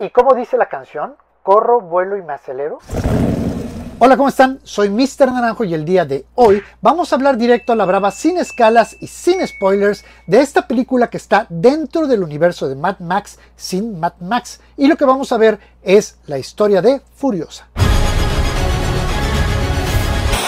¿Y cómo dice la canción? ¿Corro, vuelo y me acelero? Hola, ¿cómo están? Soy Mr. Naranjo y el día de hoy vamos a hablar directo a la brava sin escalas y sin spoilers de esta película que está dentro del universo de Mad Max sin Mad Max y lo que vamos a ver es la historia de Furiosa.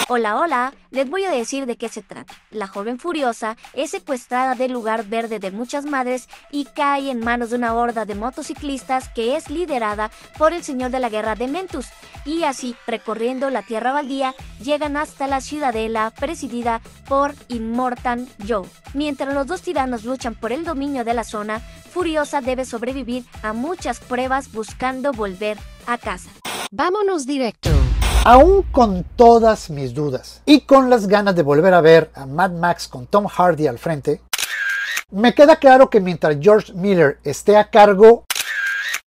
Hola, hola, les voy a decir de qué se trata. La joven furiosa es secuestrada del lugar verde de muchas madres y cae en manos de una horda de motociclistas que es liderada por el señor de la guerra de Mentus. Y así, recorriendo la tierra baldía, llegan hasta la ciudadela presidida por Immortan Joe. Mientras los dos tiranos luchan por el dominio de la zona, Furiosa debe sobrevivir a muchas pruebas buscando volver a casa. Vámonos directo aún con todas mis dudas y con las ganas de volver a ver a Mad Max con Tom Hardy al frente, me queda claro que mientras George Miller esté a cargo,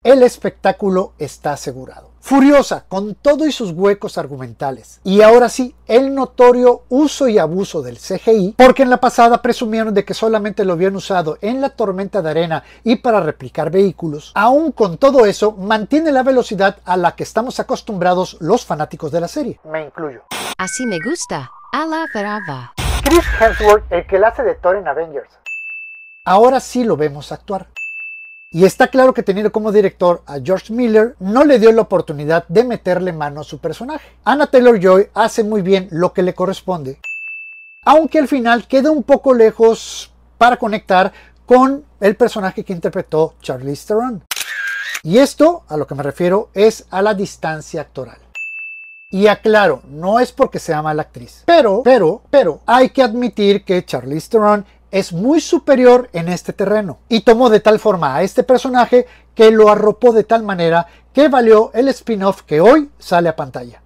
el espectáculo está asegurado. Furiosa con todo y sus huecos argumentales. Y ahora sí, el notorio uso y abuso del CGI, porque en la pasada presumieron de que solamente lo habían usado en la tormenta de arena y para replicar vehículos, aún con todo eso mantiene la velocidad a la que estamos acostumbrados los fanáticos de la serie. Me incluyo. Así me gusta. A la Chris Hemsworth, el que la hace de Thor en Avengers. Ahora sí lo vemos actuar. Y está claro que teniendo como director a George Miller no le dio la oportunidad de meterle mano a su personaje. Anna Taylor Joy hace muy bien lo que le corresponde, aunque al final queda un poco lejos para conectar con el personaje que interpretó Charlie Theron. Y esto, a lo que me refiero, es a la distancia actoral. Y aclaro, no es porque sea mala actriz, pero, pero, pero, hay que admitir que Charlize Theron es muy superior en este terreno y tomó de tal forma a este personaje que lo arropó de tal manera que valió el spin-off que hoy sale a pantalla.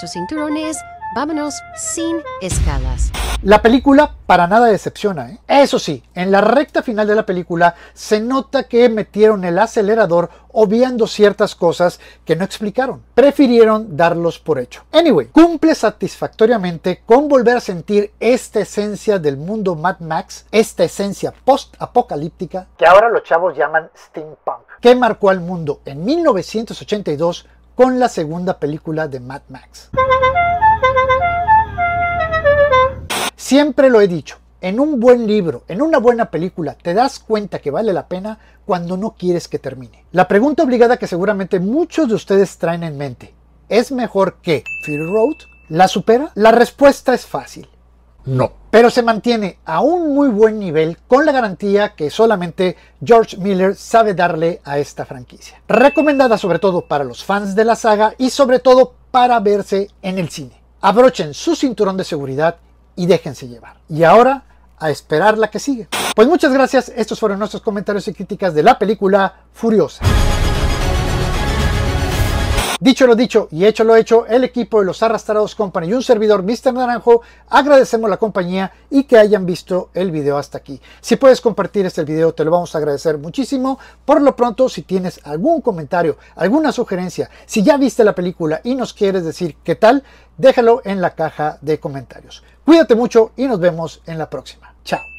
sus cinturones Vámonos sin escalas. La película para nada decepciona. ¿eh? Eso sí, en la recta final de la película se nota que metieron el acelerador obviando ciertas cosas que no explicaron. Prefirieron darlos por hecho. Anyway, cumple satisfactoriamente con volver a sentir esta esencia del mundo Mad Max, esta esencia post-apocalíptica que ahora los chavos llaman steampunk, que marcó al mundo en 1982 con la segunda película de Mad Max. Siempre lo he dicho, en un buen libro, en una buena película, te das cuenta que vale la pena cuando no quieres que termine. La pregunta obligada que seguramente muchos de ustedes traen en mente, ¿es mejor que Fury Road? ¿La supera? La respuesta es fácil, no. Pero se mantiene a un muy buen nivel con la garantía que solamente George Miller sabe darle a esta franquicia. Recomendada sobre todo para los fans de la saga y sobre todo para verse en el cine. Abrochen su cinturón de seguridad y déjense llevar. Y ahora a esperar la que sigue. Pues muchas gracias, estos fueron nuestros comentarios y críticas de la película Furiosa. Dicho lo dicho y hecho lo hecho, el equipo de los Arrastrados Company y un servidor, Mr. Naranjo, agradecemos la compañía y que hayan visto el video hasta aquí. Si puedes compartir este video, te lo vamos a agradecer muchísimo. Por lo pronto, si tienes algún comentario, alguna sugerencia, si ya viste la película y nos quieres decir qué tal, déjalo en la caja de comentarios. Cuídate mucho y nos vemos en la próxima. Chao.